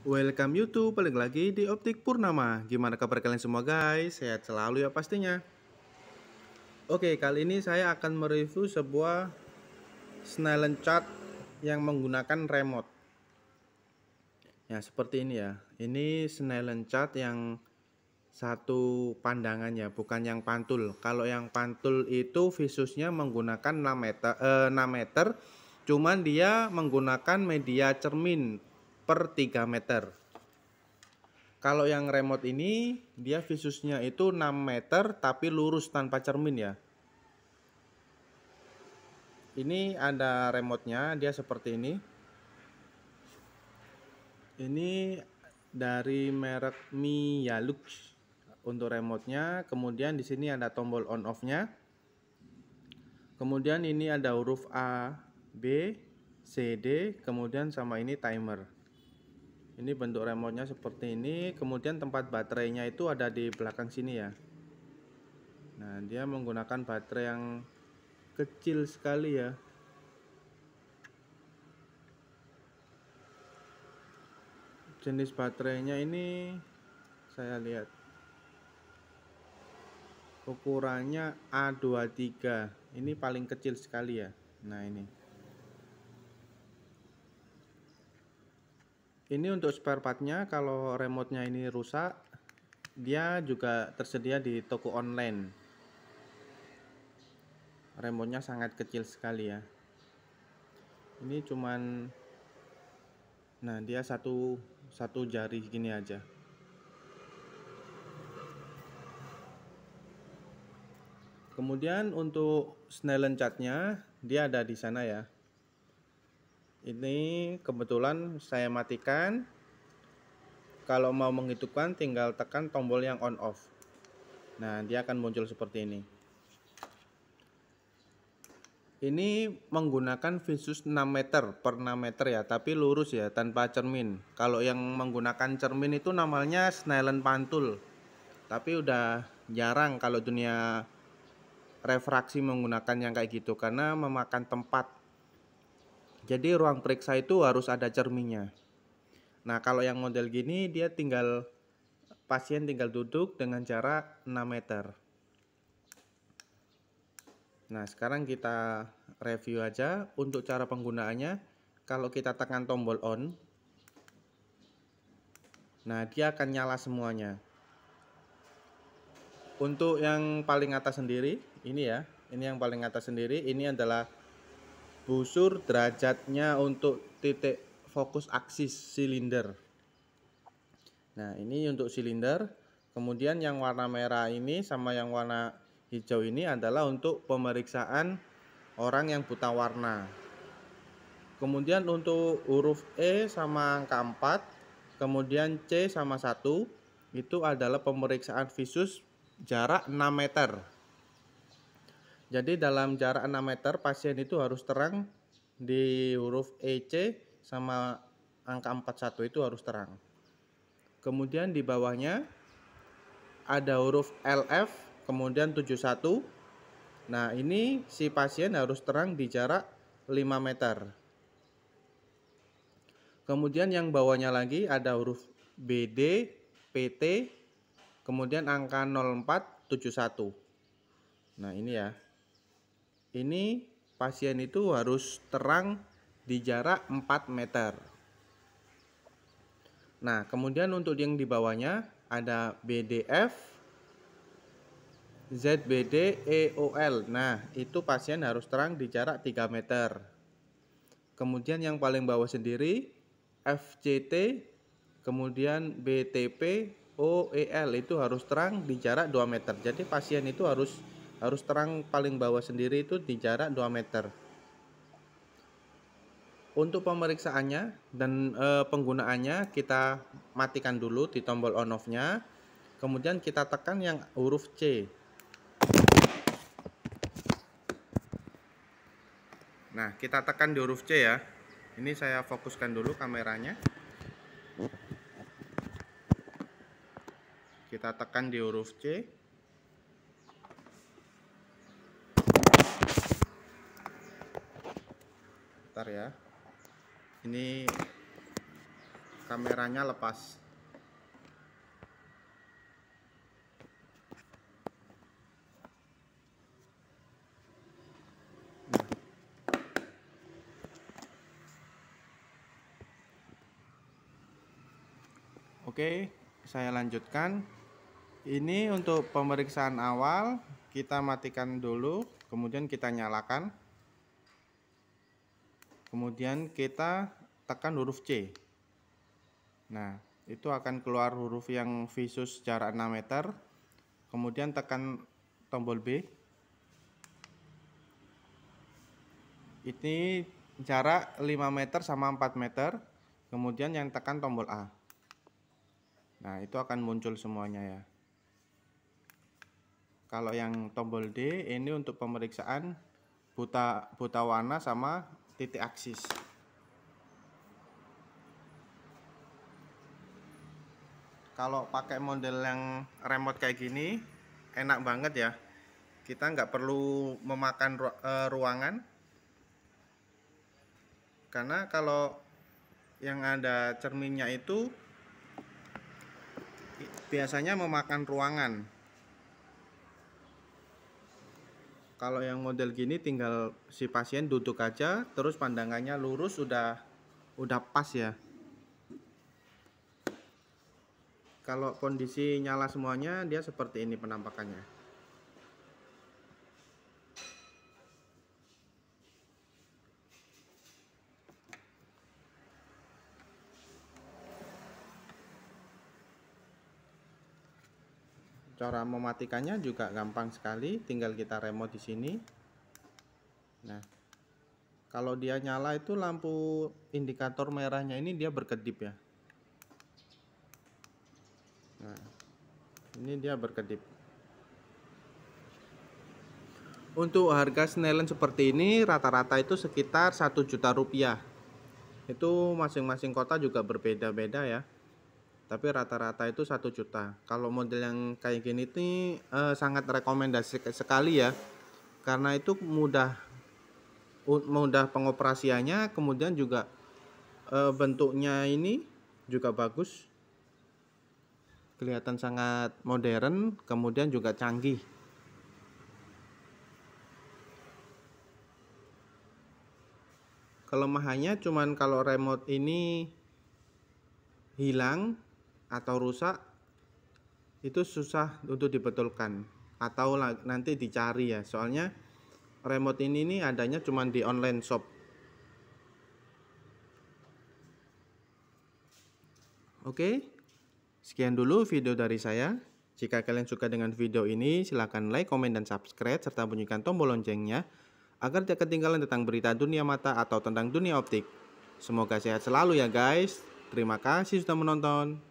Welcome YouTube, balik lagi di Optik Purnama Gimana kabar kalian semua guys? Sehat selalu ya pastinya Oke, kali ini saya akan mereview sebuah Snellen chart yang menggunakan remote Ya, seperti ini ya Ini Snellen chart yang satu pandangannya, bukan yang pantul Kalau yang pantul itu visusnya menggunakan 6 meter, eh, 6 meter Cuman dia menggunakan media cermin per 3 meter. Kalau yang remote ini dia visusnya itu 6 meter tapi lurus tanpa cermin ya. Ini ada remote-nya, dia seperti ini. Ini dari merek Miyalux untuk remote-nya. Kemudian di sini ada tombol on off-nya. Kemudian ini ada huruf A, B, C, D, kemudian sama ini timer ini bentuk remote seperti ini kemudian tempat baterainya itu ada di belakang sini ya nah dia menggunakan baterai yang kecil sekali ya jenis baterainya ini saya lihat ukurannya A23 ini paling kecil sekali ya nah ini ini untuk spare partnya kalau remote-nya ini rusak dia juga tersedia di toko online remote-nya sangat kecil sekali ya ini cuman nah dia satu satu jari gini aja kemudian untuk Snellen catnya dia ada di sana ya ini kebetulan saya matikan kalau mau menghidupkan tinggal tekan tombol yang on off nah dia akan muncul seperti ini ini menggunakan Visus 6 meter per 6 meter ya tapi lurus ya tanpa cermin kalau yang menggunakan cermin itu namanya Snellen Pantul tapi udah jarang kalau dunia refraksi menggunakan yang kayak gitu karena memakan tempat jadi ruang periksa itu harus ada cerminnya. Nah, kalau yang model gini dia tinggal pasien tinggal duduk dengan jarak 6 meter. Nah, sekarang kita review aja untuk cara penggunaannya. Kalau kita tekan tombol on, nah dia akan nyala semuanya. Untuk yang paling atas sendiri, ini ya, ini yang paling atas sendiri, ini adalah busur derajatnya untuk titik fokus aksis silinder nah ini untuk silinder kemudian yang warna merah ini sama yang warna hijau ini adalah untuk pemeriksaan orang yang buta warna kemudian untuk huruf E sama angka 4 kemudian C sama 1 itu adalah pemeriksaan visus jarak 6 meter jadi dalam jarak 6 meter pasien itu harus terang di huruf EC sama angka 41 itu harus terang. Kemudian di bawahnya ada huruf LF kemudian 71. Nah, ini si pasien harus terang di jarak 5 meter. Kemudian yang bawahnya lagi ada huruf BD, PT, kemudian angka 0471. Nah, ini ya ini pasien itu harus terang di jarak 4 meter. Nah, kemudian untuk yang di bawahnya ada BDF, ZBD, EOL. Nah, itu pasien harus terang di jarak 3 meter. Kemudian yang paling bawah sendiri FCT, kemudian BTP, OEL itu harus terang di jarak 2 meter. Jadi pasien itu harus harus terang paling bawah sendiri itu di jarak 2 meter untuk pemeriksaannya dan e, penggunaannya kita matikan dulu di tombol on off nya kemudian kita tekan yang huruf C nah kita tekan di huruf C ya ini saya fokuskan dulu kameranya kita tekan di huruf C sebentar ya ini kameranya lepas Oke, Oke, saya lanjutkan. Ini untuk pemeriksaan awal, kita matikan dulu, kemudian kita nyalakan kemudian kita tekan huruf C nah itu akan keluar huruf yang visus jarak 6 meter kemudian tekan tombol B ini jarak 5 meter sama 4 meter kemudian yang tekan tombol A nah itu akan muncul semuanya ya kalau yang tombol D ini untuk pemeriksaan buta buta warna sama titik aksis kalau pakai model yang remote kayak gini enak banget ya kita nggak perlu memakan e, ruangan karena kalau yang ada cerminnya itu biasanya memakan ruangan kalau yang model gini tinggal si pasien duduk aja terus pandangannya lurus udah udah pas ya kalau kondisi nyala semuanya dia seperti ini penampakannya cara mematikannya juga gampang sekali tinggal kita remote di sini nah kalau dia nyala itu lampu indikator merahnya ini dia berkedip ya nah ini dia berkedip untuk harga Snellen seperti ini rata-rata itu sekitar satu juta rupiah itu masing-masing kota juga berbeda-beda ya tapi rata-rata itu satu juta kalau model yang kayak gini ini eh, sangat rekomendasi sekali ya karena itu mudah mudah pengoperasiannya kemudian juga eh, bentuknya ini juga bagus kelihatan sangat modern kemudian juga canggih kelemahannya cuman kalau remote ini hilang atau rusak itu susah untuk dibetulkan atau nanti dicari ya soalnya remote ini nih adanya cuma di online shop Oke, sekian dulu video dari saya. Jika kalian suka dengan video ini, silahkan like, komen, dan subscribe, serta bunyikan tombol loncengnya agar tidak ketinggalan tentang berita dunia mata atau tentang dunia optik. Semoga sehat selalu ya guys. Terima kasih sudah menonton.